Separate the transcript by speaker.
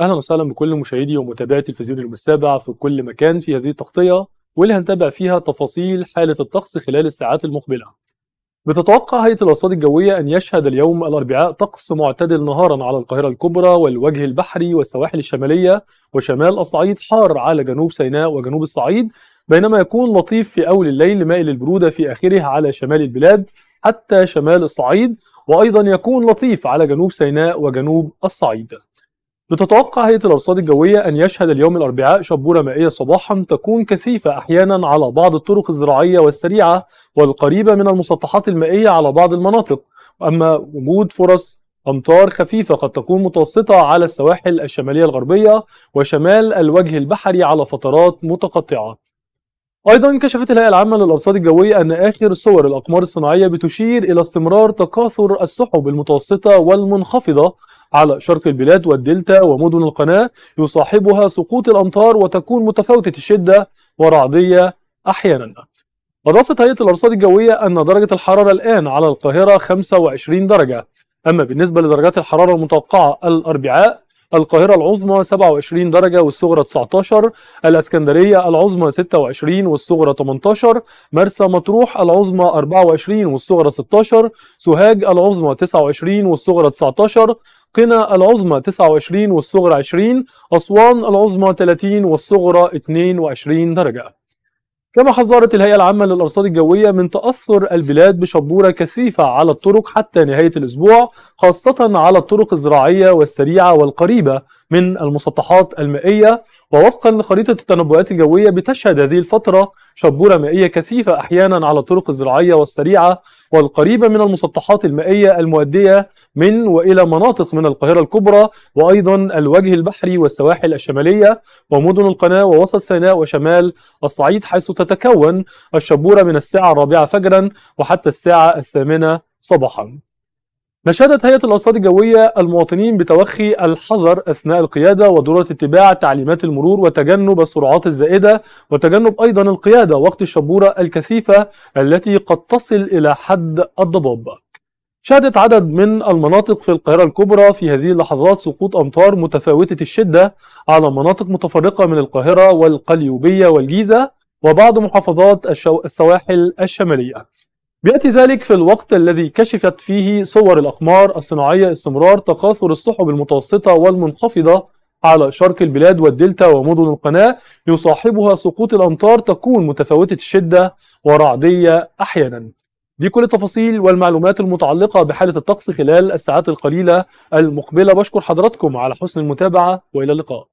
Speaker 1: اهلا وسهلا بكل مشاهدي ومتابعي تلفزيون يوم في كل مكان في هذه التغطيه واللي هنتابع فيها تفاصيل حاله الطقس خلال الساعات المقبله. بتتوقع هيئه الارصاد الجويه ان يشهد اليوم الاربعاء طقس معتدل نهارا على القاهره الكبرى والوجه البحري والسواحل الشماليه وشمال الصعيد حار على جنوب سيناء وجنوب الصعيد بينما يكون لطيف في اول الليل مائل البروده في اخره على شمال البلاد حتى شمال الصعيد وايضا يكون لطيف على جنوب سيناء وجنوب الصعيد. بتتوقع هيئة الأرصاد الجوية أن يشهد اليوم الأربعاء شبورة مائية صباحا تكون كثيفة أحيانا على بعض الطرق الزراعية والسريعة والقريبة من المسطحات المائية على بعض المناطق أما وجود فرص أمطار خفيفة قد تكون متوسطة على السواحل الشمالية الغربية وشمال الوجه البحري على فترات متقطعة أيضا كشفت الهيئة العامة للأرصاد الجوية أن آخر صور الأقمار الصناعية بتشير إلى استمرار تكاثر السحب المتوسطة والمنخفضة على شرق البلاد والدلتا ومدن القناة يصاحبها سقوط الأمطار وتكون متفاوتة الشدة ورعدية أحيانا أضافت هيئة الأرصاد الجوية أن درجة الحرارة الآن على القاهرة 25 درجة أما بالنسبة لدرجات الحرارة المتوقعة الأربعاء القاهرة العظمى 27 درجة والصغرى 19 الاسكندرية العظمى 26 والصغرى 18 مرسى مطروح العظمى 24 والصغرى 16 سوهاج العظمى 29 والصغرى 19 قنا العظمى 29 والصغرى 20 أسوان العظمى 30 والصغرى 22 درجة كما حذرت الهيئة العامة للأرصاد الجوية من تأثر البلاد بشبورة كثيفة على الطرق حتى نهاية الأسبوع خاصة على الطرق الزراعية والسريعة والقريبة من المسطحات المائية ووفقا لخريطة التنبؤات الجوية بتشهد هذه الفترة شبورة مائية كثيفة أحيانا على الطرق الزراعية والسريعة والقريبة من المسطحات المائية المؤدية من وإلى مناطق من القاهرة الكبرى وأيضا الوجه البحري والسواحل الشمالية ومدن القناة ووسط سيناء وشمال الصعيد حيث تتكون الشبورة من الساعة الرابعة فجرا وحتى الساعة الثامنة صباحا نشهدت هيئة الأرصاد الجوية المواطنين بتوخي الحذر أثناء القيادة وضرورة اتباع تعليمات المرور وتجنب السرعات الزائدة وتجنب أيضا القيادة وقت الشبورة الكثيفة التي قد تصل إلى حد الضباب شهدت عدد من المناطق في القاهرة الكبرى في هذه اللحظات سقوط أمطار متفاوتة الشدة على مناطق متفرقة من القاهرة والقليوبية والجيزة وبعض محافظات السواحل الشمالية بيأتي ذلك في الوقت الذي كشفت فيه صور الأقمار الصناعية استمرار تكاثر السحب المتوسطة والمنخفضة على شرق البلاد والدلتا ومدن القناة يصاحبها سقوط الأمطار تكون متفاوتة الشدة ورعدية أحيانا دي كل التفاصيل والمعلومات المتعلقة بحالة الطقس خلال الساعات القليلة المقبلة بشكر حضراتكم على حسن المتابعة وإلى اللقاء